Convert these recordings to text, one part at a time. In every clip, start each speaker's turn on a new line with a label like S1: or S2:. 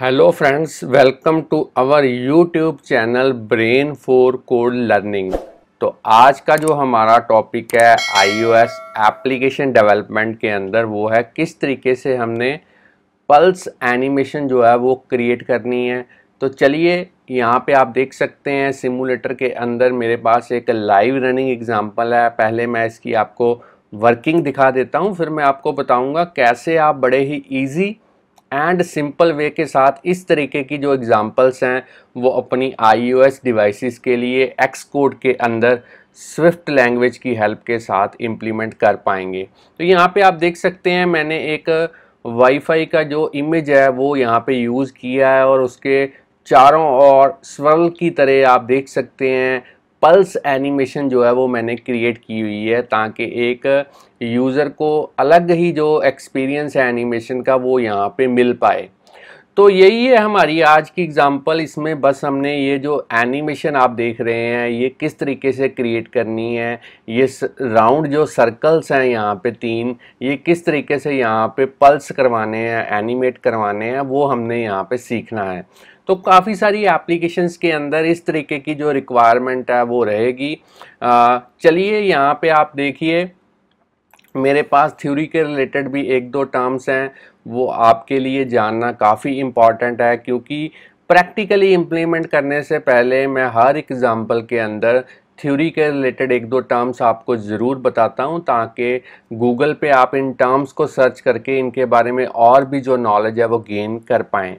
S1: hello friends welcome to our YouTube channel Brain for Code learning तो आज का जो हमारा टॉपिक है आईओएस एप्लीकेशन डेवलपमेंट के अंदर वो है किस तरीके से हमने पल्स एनिमेशन जो है वो क्रिएट करनी है तो चलिए यहाँ पे आप देख सकते हैं सिमुलेटर के अंदर मेरे पास एक लाइव रनिंग एग्जांपल है पहले मैं इसकी आपको वर्किंग दिखा देता हूँ फिर मैं आपको बताऊँगा कैसे आप बड़े ही ईजी एंड सिंपल वे के साथ इस तरीके की जो एग्ज़ाम्पल्स हैं वो अपनी आई डिवाइसेस एस डिवाइसिस के लिए एक्स कोड के अंदर स्विफ्ट लैंग्वेज की हेल्प के साथ इम्प्लीमेंट कर पाएंगे तो यहाँ पे आप देख सकते हैं मैंने एक वाईफाई का जो इमेज है वो यहाँ पे यूज़ किया है और उसके चारों और स्वर्ल की तरह आप देख सकते हैं पल्स एनिमेशन जो है वो मैंने क्रिएट की हुई है ताकि एक यूज़र को अलग ही जो एक्सपीरियंस है एनिमेशन का वो यहाँ पे मिल पाए तो यही है हमारी आज की एग्ज़ाम्पल इसमें बस हमने ये जो एनिमेशन आप देख रहे हैं ये किस तरीके से क्रिएट करनी है ये राउंड जो सर्कल्स हैं यहाँ पे तीन ये किस तरीके से यहाँ पे पल्स करवाने हैं एनिमेट करवाने हैं वो हमने यहाँ पे सीखना है तो काफ़ी सारी एप्लीकेशंस के अंदर इस तरीके की जो रिक्वायरमेंट है वो रहेगी चलिए यहाँ पे आप देखिए मेरे पास थ्योरी के रिलेटेड भी एक दो टर्म्स हैं वो आपके लिए जानना काफ़ी इम्पॉर्टेंट है क्योंकि प्रैक्टिकली इम्प्लीमेंट करने से पहले मैं हर एग्ज़ाम्पल के अंदर थ्योरी के रिलेटेड एक दो टर्म्स आपको ज़रूर बताता हूँ ताकि गूगल पे आप इन टर्म्स को सर्च करके इनके बारे में और भी जो नॉलेज है वो गेन कर पाएँ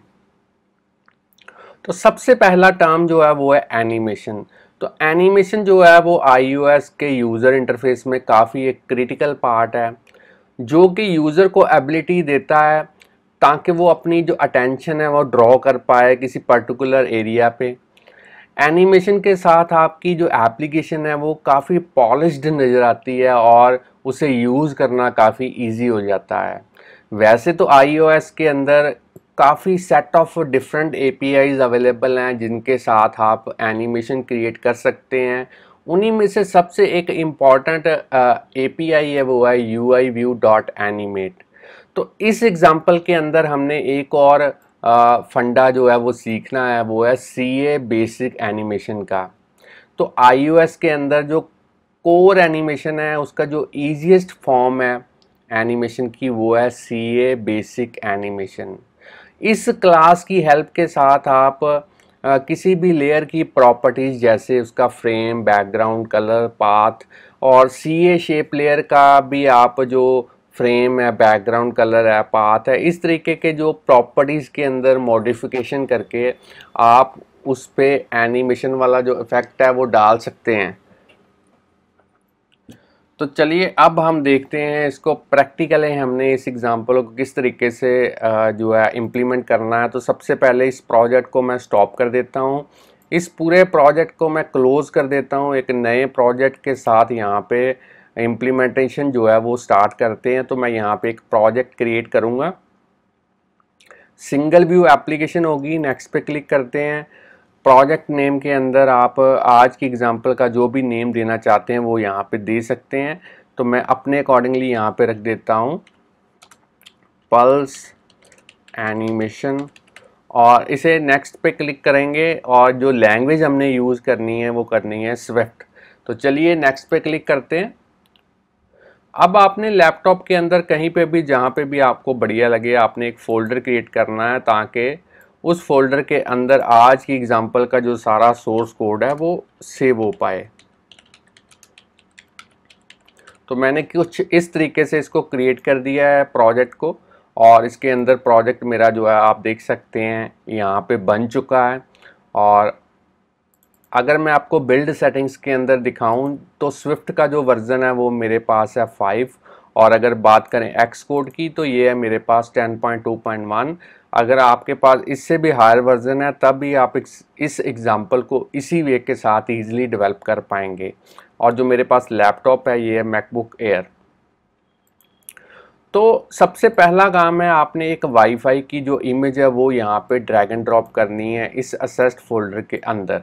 S1: तो सबसे पहला टर्म जो है वो है एनिमेशन तो एनिमेशन जो है वो आई के यूज़र इंटरफेस में काफ़ी एक क्रिटिकल पार्ट है जो कि यूज़र को एबिलिटी देता है ताकि वो अपनी जो अटेंशन है वो ड्रॉ कर पाए किसी पर्टिकुलर एरिया पे एनिमेशन के साथ आपकी जो एप्लीकेशन है वो काफ़ी पॉलिश नज़र आती है और उसे यूज़ करना काफ़ी इजी हो जाता है वैसे तो आईओएस के अंदर काफ़ी set of different a available हैं जिनके साथ आप एनिमेशन क्रिएट कर सकते हैं उन्हीं में से सबसे एक इम्पॉर्टेंट एपीआई है वो है U I view dot animate तो इस एग्ज़ाम्पल के अंदर हमने एक और आ, फंडा जो है वो सीखना है वो है सी ए बेसिक एनिमेशन का तो आई के अंदर जो कोर एनिमेशन है उसका जो ईजिएस्ट फॉर्म है एनिमेशन की वो है सी ए बेसिक एनिमेशन इस क्लास की हेल्प के साथ आप आ, किसी भी लेयर की प्रॉपर्टीज़ जैसे उसका फ्रेम बैकग्राउंड कलर पाथ और सी ए शेप लेयर का भी आप जो फ्रेम है बैकग्राउंड कलर है पाथ है इस तरीके के जो प्रॉपर्टीज़ के अंदर मॉडिफिकेशन करके आप उस पर एनिमेशन वाला जो इफ़ेक्ट है वो डाल सकते हैं तो चलिए अब हम देखते हैं इसको प्रैक्टिकली हमने इस एग्ज़ाम्पल को किस तरीके से जो है इम्प्लीमेंट करना है तो सबसे पहले इस प्रोजेक्ट को मैं स्टॉप कर देता हूँ इस पूरे प्रोजेक्ट को मैं क्लोज़ कर देता हूँ एक नए प्रोजेक्ट के साथ यहाँ पे इम्प्लीमेंटेशन जो है वो स्टार्ट करते हैं तो मैं यहाँ पे एक प्रोजेक्ट क्रिएट करूँगा सिंगल व्यू एप्लीकेशन होगी नेक्स्ट पे क्लिक करते हैं प्रोजेक्ट नेम के अंदर आप आज की एग्ज़ाम्पल का जो भी नेम देना चाहते हैं वो यहाँ पे दे सकते हैं तो मैं अपने अकॉर्डिंगली यहाँ पे रख देता हूँ पल्स एनिमेशन और इसे नेक्स्ट पे क्लिक करेंगे और जो लैंग्वेज हमने यूज़ करनी है वो करनी है स्विफ्ट तो चलिए नेक्स्ट पे क्लिक करते हैं अब आपने लैपटॉप के अंदर कहीं पे भी जहाँ पे भी आपको बढ़िया लगे आपने एक फ़ोल्डर क्रिएट करना है ताकि उस फोल्डर के अंदर आज की एग्ज़ाम्पल का जो सारा सोर्स कोड है वो सेव हो पाए तो मैंने कुछ इस तरीके से इसको क्रिएट कर दिया है प्रोजेक्ट को और इसके अंदर प्रोजेक्ट मेरा जो है आप देख सकते हैं यहाँ पे बन चुका है और अगर मैं आपको बिल्ड सेटिंग्स के अंदर दिखाऊं तो स्विफ्ट का जो वर्ज़न है वो मेरे पास है फाइव और अगर बात करें एक्स कोड की तो ये है मेरे पास ten point point two one अगर आपके पास इससे भी हायर वर्जन है तब भी आप इस एग्ज़ाम्पल को इसी वे के साथ ईजिली डेवलप कर पाएंगे और जो मेरे पास लैपटॉप है ये है मैकबुक एयर तो सबसे पहला काम है आपने एक वाईफाई की जो इमेज है वो यहाँ पे ड्रैग एंड ड्रॉप करनी है इस असेस्ट फोल्डर के अंदर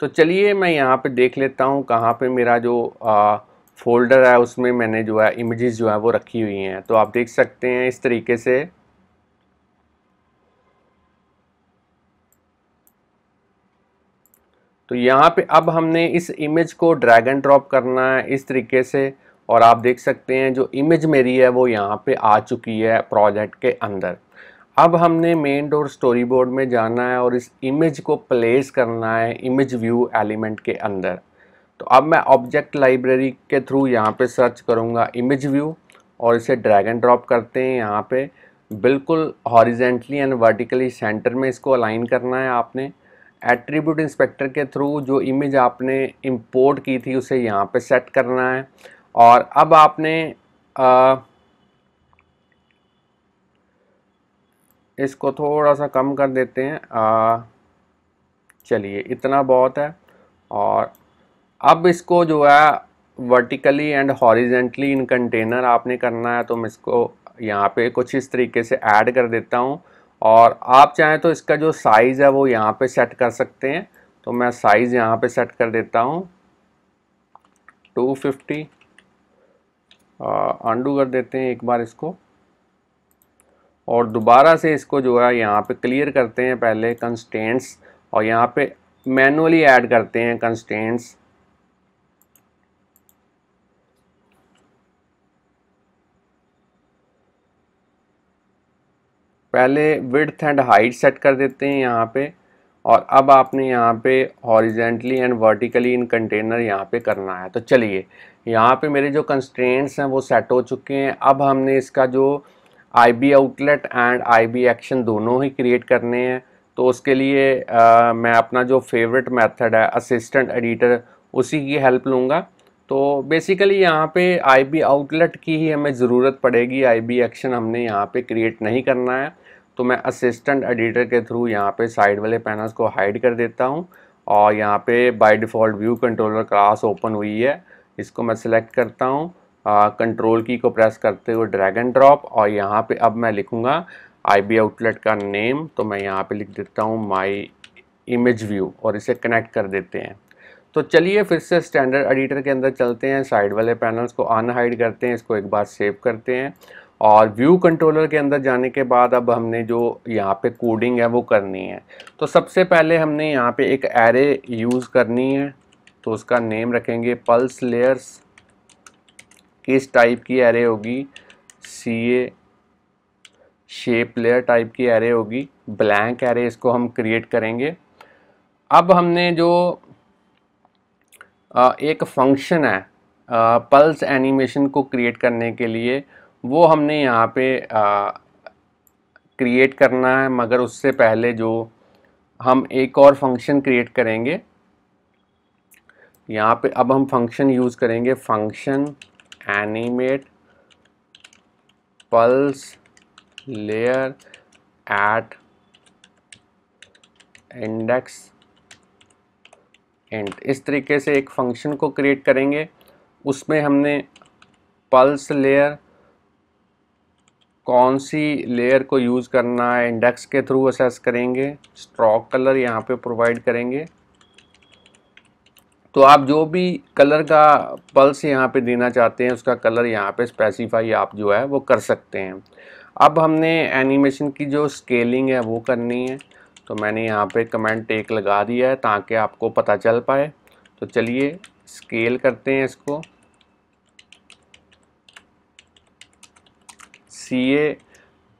S1: तो चलिए मैं यहाँ पे देख लेता हूँ कहाँ पे मेरा जो आ, फोल्डर है उसमें मैंने जो है इमेजेस जो है वो रखी हुई हैं तो आप देख सकते हैं इस तरीके से तो यहाँ पे अब हमने इस इमेज को ड्रैग एंड ड्रॉप करना है इस तरीके से और आप देख सकते हैं जो इमेज मेरी है वो यहाँ पे आ चुकी है प्रोजेक्ट के अंदर अब हमने मेन डोर स्टोरी बोर्ड में जाना है और इस इमेज को प्लेस करना है इमेज व्यू एलिमेंट के अंदर तो अब मैं ऑब्जेक्ट लाइब्रेरी के थ्रू यहाँ पर सर्च करूँगा इमेज व्यू और इसे ड्रैग एंड ड्रॉप करते हैं यहाँ पर बिल्कुल हॉरिजेंटली एंड वर्टिकली सेंटर में इसको अलाइन करना है आपने एट्रीब्यूट इंस्पेक्टर के थ्रू जो इमेज आपने इंपोर्ट की थी उसे यहाँ पे सेट करना है और अब आपने आ, इसको थोड़ा सा कम कर देते हैं चलिए इतना बहुत है और अब इसको जो है vertically and horizontally in container आपने करना है तो मैं इसको यहाँ पे कुछ इस तरीके से ऐड कर देता हूँ और आप चाहें तो इसका जो साइज़ है वो यहाँ पे सेट कर सकते हैं तो मैं साइज़ यहाँ पे सेट कर देता हूँ 250 फिफ्टी अंडू कर देते हैं एक बार इसको और दोबारा से इसको जो है यहाँ पे क्लियर करते हैं पहले कंस्टेंट्स और यहाँ पे मैनुअली ऐड करते हैं कंस्टेंट्स पहले विड्थ एंड हाइट सेट कर देते हैं यहाँ पे और अब आपने यहाँ पे horizontally and vertically in container यहाँ पे करना है तो चलिए यहाँ पे मेरे जो कंस्ट्रेंट्स हैं वो सेट हो चुके हैं अब हमने इसका जो I B outlet and I B action दोनों ही क्रिएट करने हैं तो उसके लिए आ, मैं अपना जो फेवरेट मेथड है असिस्टेंट एडिटर उसी की हेल्प लूँगा तो बेसिकली यहाँ पे आई बी आउटलेट की ही हमें ज़रूरत पड़ेगी आई बी एक्शन हमने यहाँ पे क्रिएट नहीं करना है तो मैं असिस्टेंट एडिटर के थ्रू यहाँ पे साइड वाले पैनल्स को हाइड कर देता हूँ और यहाँ पे by default view controller class open हुई है इसको मैं सिलेक्ट करता हूँ कंट्रोल की को प्रेस करते हुए ड्रैग एंड ड्रॉप और यहाँ पे अब मैं लिखूँगा आईबी आउटलेट का नेम तो मैं यहाँ पे लिख देता हूँ माय इमेज व्यू और इसे कनेक्ट कर देते हैं तो चलिए फिर से स्टैंडर्ड एडिटर के अंदर चलते हैं साइड वाले पैनल्स को अनहाइड करते हैं इसको एक बार सेव करते हैं और व्यू कंट्रोलर के अंदर जाने के बाद अब हमने जो यहाँ पे कोडिंग है वो करनी है तो सबसे पहले हमने यहाँ पे एक एरे यूज़ करनी है तो उसका नेम रखेंगे पल्स लेयर्स किस टाइप की एरे होगी C A shape layer type की एरे होगी ब्लैंक एरे इसको हम क्रिएट करेंगे अब हमने जो एक फंक्शन है पल्स एनिमेशन को क्रिएट करने के लिए वो हमने यहाँ पे क्रिएट करना है मगर उससे पहले जो हम एक और फंक्शन क्रिएट करेंगे यहाँ पे अब हम फंक्शन यूज़ करेंगे function animate pulse layer at index and इस तरीके से एक फंक्शन को क्रिएट करेंगे उसमें हमने पल्स लेयर कौन सी लेयर को यूज़ करना है इंडेक्स के थ्रू असेस करेंगे स्ट्रॉक कलर यहाँ पे प्रोवाइड करेंगे तो आप जो भी कलर का पल्स यहाँ पे देना चाहते हैं उसका कलर यहाँ पे स्पेसिफाई आप जो है वो कर सकते हैं अब हमने एनिमेशन की जो स्केलिंग है वो करनी है तो मैंने यहाँ पे कमेंट टेक लगा दिया है ताकि आपको पता चल पाए तो चलिए स्केल करते हैं इसको C A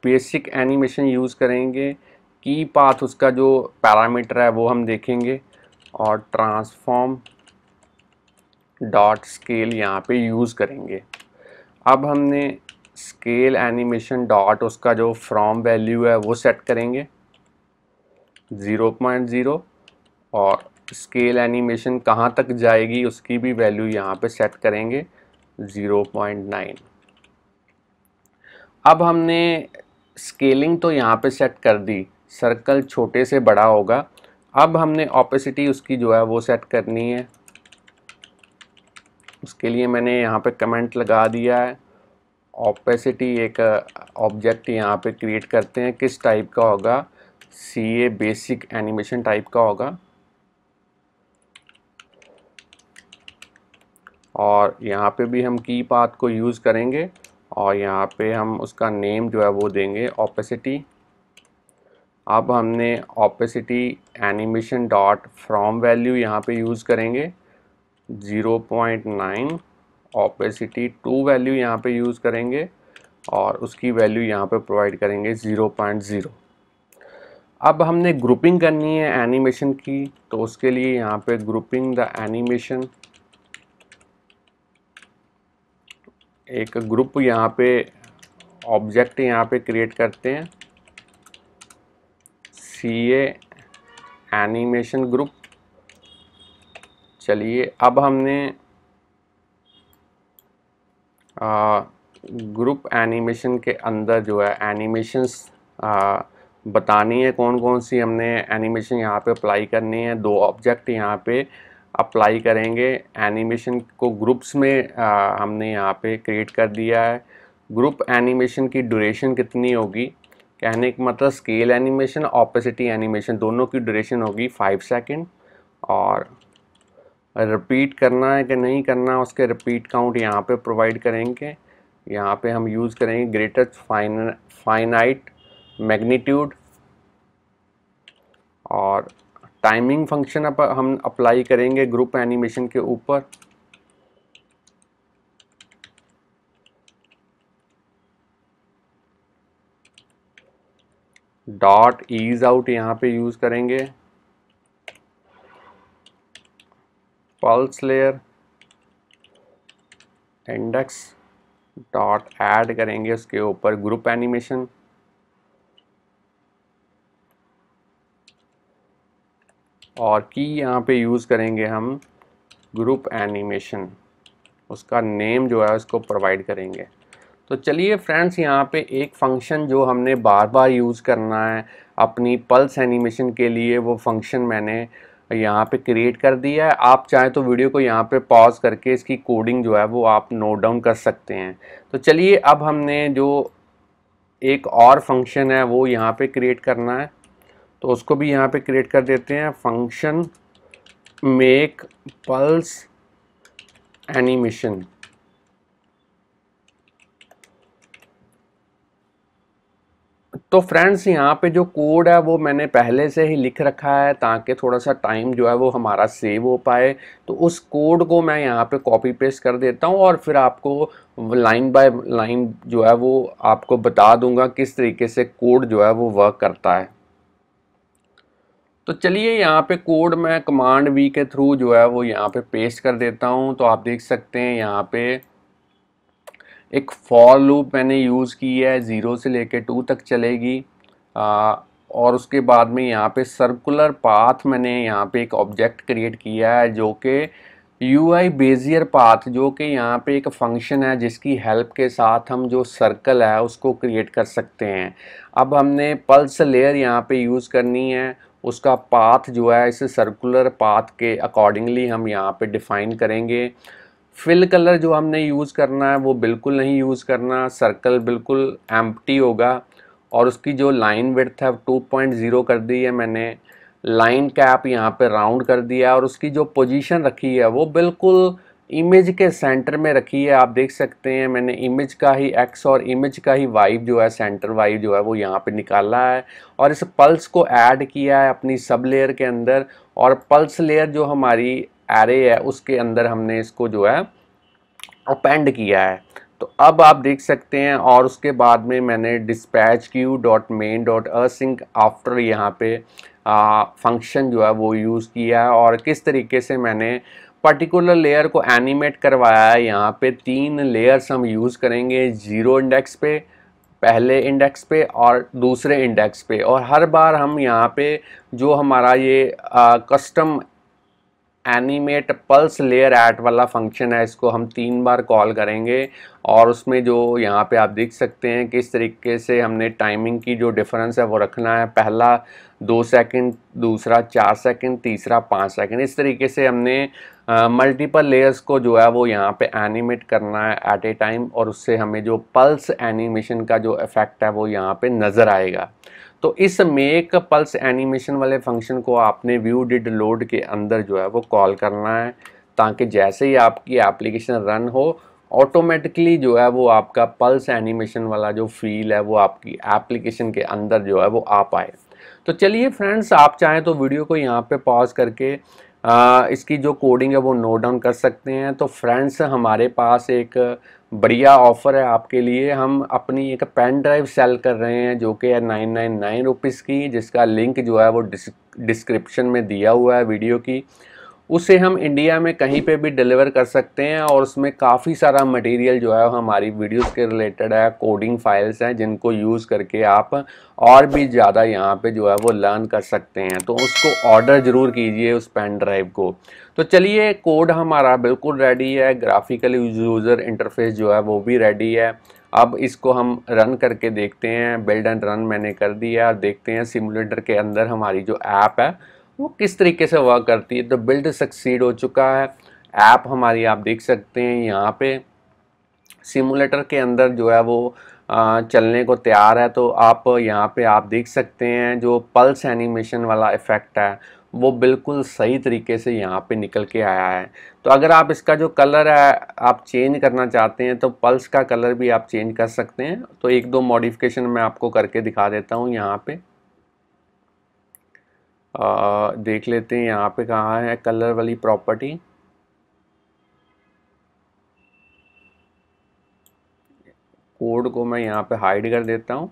S1: basic animation use करेंगे की पाथ उसका जो पैरामीटर है वो हम देखेंगे और ट्रांसफॉर्म डॉट स्केल यहाँ पे यूज़ करेंगे अब हमने स्केल एनिमेशन डॉट उसका जो फ्रॉम वैल्यू है वो सेट करेंगे 0.0 और स्केल एनिमेशन कहाँ तक जाएगी उसकी भी वैल्यू यहाँ पे सेट करेंगे 0.9 अब हमने स्केलिंग तो यहाँ पे सेट कर दी सर्कल छोटे से बड़ा होगा अब हमने ऑपेसिटी उसकी जो है वो सेट करनी है उसके लिए मैंने यहाँ पे कमेंट लगा दिया है ऑपेसिटी एक ऑब्जेक्ट uh, यहाँ पे क्रिएट करते हैं किस टाइप का होगा C A basic animation type का होगा और यहाँ पे भी हम की पाथ को यूज़ करेंगे और यहाँ पे हम उसका नेम जो है वो देंगे ऑपेसिटी अब हमने opacity animation dot from value यहाँ पे यूज़ करेंगे 0.9 ऑपेसिटी टू वैल्यू यहाँ पे यूज़ करेंगे और उसकी वैल्यू यहाँ पे प्रोवाइड करेंगे 0.0 अब हमने ग्रुपिंग करनी है एनिमेशन की तो उसके लिए यहाँ पे ग्रुपिंग द एनिमेशन एक ग्रुप यहाँ पे ऑब्जेक्ट यहाँ पे क्रिएट करते हैं सी ए एनिमेशन ग्रुप चलिए अब हमने ग्रुप एनिमेशन के अंदर जो है एनिमेशंस बतानी है कौन कौन सी हमने एनिमेशन यहाँ पे अप्लाई करनी है दो ऑब्जेक्ट यहाँ पे अप्लाई करेंगे एनिमेशन को ग्रुप्स में आ, हमने यहाँ पे क्रिएट कर दिया है ग्रुप एनिमेशन की ड्यूरेशन कितनी होगी कहने का मतलब स्केल एनिमेशन ऑपोसिटी एनिमेशन दोनों की ड्यूरेशन होगी फाइव सेकेंड और रिपीट करना है कि नहीं करना उसके रिपीट काउंट यहाँ पे प्रोवाइड करेंगे यहाँ पे हम यूज़ करेंगे ग्रेटर फाइन फाइनाइट मैग्नीट्यूड और टाइमिंग फंक्शन अप, हम अप्लाई करेंगे ग्रुप एनिमेशन के ऊपर डॉट ईज आउट यहां पे यूज़ करेंगे pulse layer index dot add करेंगे उसके ऊपर ग्रुप एनिमेशन और की यहाँ पे यूज़ करेंगे हम ग्रुप एनिमेशन उसका नेम जो है उसको प्रोवाइड करेंगे तो चलिए फ्रेंड्स यहाँ पे एक फंक्शन जो हमने बार बार यूज़ करना है अपनी पल्स एनिमेशन के लिए वो फंक्शन मैंने यहाँ पे क्रिएट कर दिया है आप चाहें तो वीडियो को यहाँ पे पॉज करके इसकी कोडिंग जो है वो आप नोट डाउन कर सकते हैं तो चलिए अब हमने जो एक और फंक्शन है वो यहाँ पे क्रिएट करना है तो उसको भी यहाँ पे क्रिएट कर देते हैं फंक्शन मेक पल्स एनिमेशन तो फ्रेंड्स यहाँ पे जो कोड है वो मैंने पहले से ही लिख रखा है ताकि थोड़ा सा टाइम जो है वो हमारा सेव हो पाए तो उस कोड को मैं यहाँ पे कॉपी पेस्ट कर देता हूँ और फिर आपको लाइन बाय लाइन जो है वो आपको बता दूंगा किस तरीके से कोड जो है वो वर्क करता है तो चलिए यहाँ पे कोड मैं कमांड वी के थ्रू जो है वो यहाँ पे पेस्ट कर देता हूँ तो आप देख सकते हैं यहाँ पे एक फॉर लूप मैंने यूज़ की है ज़ीरो से लेके टू तक चलेगी आ, और उसके बाद में यहाँ पे सर्कुलर पाथ मैंने यहाँ पे एक ऑब्जेक्ट क्रिएट किया है जो कि यू आई बेजियर पाथ जो कि यहाँ पे एक फंक्शन है जिसकी हेल्प के साथ हम जो सर्कल है उसको क्रिएट कर सकते हैं अब हमने पल्स लेयर यहाँ पे यूज़ करनी है उसका पाथ जो है इस सर्कुलर पाथ के अकॉर्डिंगली हम यहाँ पे डिफ़ाइन करेंगे फिल कलर जो हमने यूज़ करना है वो बिल्कुल नहीं यूज़ करना सर्कल बिल्कुल एम्प्टी होगा और उसकी जो लाइन विड्थ है टू पॉइंट ज़ीरो कर दी है मैंने लाइन कैप यहाँ पे राउंड कर दिया और उसकी जो पोजीशन रखी है वो बिल्कुल इमेज के सेंटर में रखी है आप देख सकते हैं मैंने इमेज का ही एक्स और इमेज का ही वाइव जो है सेंटर वाइव जो है वो यहाँ पे निकाला है और इस पल्स को ऐड किया है अपनी सब लेयर के अंदर और पल्स लेयर जो हमारी एरे है उसके अंदर हमने इसको जो है अपेंड किया है तो अब आप देख सकते हैं और उसके बाद में मैंने dispatch queue dot main dot async after यहाँ पे फंक्शन जो है वो यूज़ किया है और किस तरीके से मैंने पर्टिकुलर लेयर को एनिमेट करवाया है यहाँ पे तीन लेयर्स हम यूज़ करेंगे ज़ीरो इंडेक्स पे पहले इंडेक्स पे और दूसरे इंडेक्स पे और हर बार हम यहाँ पे जो हमारा ये आ, custom animate pulse layer at वाला फंक्शन है इसको हम तीन बार कॉल करेंगे और उसमें जो यहाँ पे आप देख सकते हैं किस तरीके से हमने टाइमिंग की जो डिफरेंस है वो रखना है पहला दो सेकंड दूसरा चार सेकंड तीसरा पाँच सेकंड इस तरीके से हमने मल्टीपल uh, लेयर्स को जो है वो यहाँ पे एनिमेट करना है एट ए टाइम और उससे हमें जो पल्स एनिमेशन का जो इफ़ेक्ट है वो यहाँ पे नज़र आएगा तो इस मेक पल्स एनिमेशन वाले फंक्शन को आपने व्यू डिड लोड के अंदर जो है वो कॉल करना है ताकि जैसे ही आपकी एप्लीकेशन रन हो ऑटोमेटिकली जो है वो आपका पल्स एनिमेशन वाला जो फील है वो आपकी एप्लीकेशन के अंदर जो है वो आ पाए तो चलिए फ्रेंड्स आप चाहें तो वीडियो को यहाँ पे पॉज करके आ, इसकी जो कोडिंग है वो नोट डाउन कर सकते हैं तो फ्रेंड्स हमारे पास एक बढ़िया ऑफ़र है आपके लिए हम अपनी एक पेन ड्राइव सेल कर रहे हैं जो कि है नाइन नाइन नाइन रुपीज़ की जिसका लिंक जो है वो डिस्क्रिप्शन में दिया हुआ है वीडियो की उसे हम इंडिया में कहीं पे भी डिलीवर कर सकते हैं और उसमें काफ़ी सारा मटेरियल जो है हमारी वीडियोस के रिलेटेड है कोडिंग फाइल्स हैं जिनको यूज़ करके आप और भी ज़्यादा यहाँ पे जो है वो लर्न कर सकते हैं तो उसको ऑर्डर ज़रूर कीजिए उस पेन ड्राइव को तो चलिए कोड हमारा बिल्कुल रेडी है ग्राफिकल यूज़र इंटरफेस जो है वो भी रेडी है अब इसको हम रन करके देखते हैं बिल्ड एंड रन मैंने कर दिया देखते हैं सिमुलेटर के अंदर हमारी जो ऐप है वो किस तरीके से वर्क करती है तो बिल्ड सक्सीड हो चुका है ऐप हमारी आप देख सकते हैं यहाँ पे सिमुलेटर के अंदर जो है वो चलने को तैयार है तो आप यहाँ पे आप देख सकते हैं जो पल्स एनिमेशन वाला इफ़ेक्ट है वो बिल्कुल सही तरीके से यहाँ पे निकल के आया है तो अगर आप इसका जो कलर है आप चेंज करना चाहते हैं तो पल्स का कलर भी आप चेंज कर सकते हैं तो एक दो मॉडिफिकेशन मैं आपको करके दिखा देता हूँ यहाँ पर आ, देख लेते हैं यहाँ पे कहाँ है कलर वाली प्रॉपर्टी कोड को मैं यहाँ पे हाइड कर देता हूँ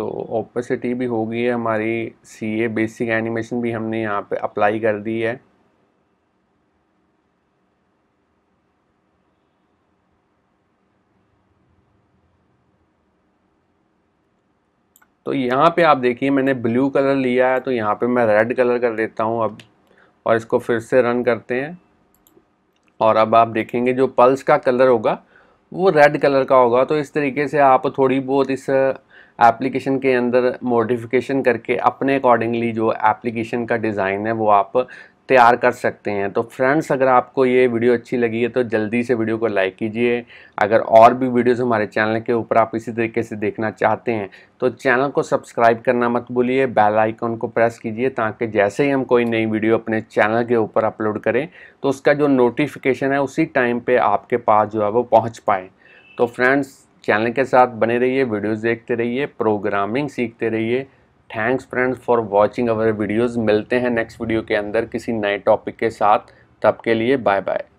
S1: तो ओपेसिटी भी हो गई है हमारी सी ए बेसिक एनिमेशन भी हमने यहाँ पे अप्लाई कर दी है तो यहाँ पे आप देखिए मैंने ब्लू कलर लिया है तो यहाँ पे मैं रेड कलर कर देता हूँ अब और इसको फिर से रन करते हैं और अब आप देखेंगे जो पल्स का कलर होगा वो रेड कलर का होगा तो इस तरीके से आप थोड़ी बहुत इस एप्लीकेशन के अंदर मॉडिफिकेशन करके अपने अकॉर्डिंगली जो एप्लीकेशन का डिज़ाइन है वो आप तैयार कर सकते हैं तो फ्रेंड्स अगर आपको ये वीडियो अच्छी लगी है तो जल्दी से वीडियो को लाइक कीजिए अगर और भी वीडियोस हमारे चैनल के ऊपर आप इसी तरीके से देखना चाहते हैं तो चैनल को सब्सक्राइब करना मत भूलिए बेल आइकॉन को प्रेस कीजिए ताकि जैसे ही हम कोई नई वीडियो अपने चैनल के ऊपर अपलोड करें तो उसका जो नोटिफिकेशन है उसी टाइम पर आपके पास जो है वो पहुँच पाए तो फ्रेंड्स चैनल के साथ बने रहिए वीडियोज़ देखते रहिए प्रोग्रामिंग सीखते रहिए thanks friends for watching our videos मिलते हैं नेक्स्ट वीडियो के अंदर किसी नए टॉपिक के साथ तब के लिए बाय बाय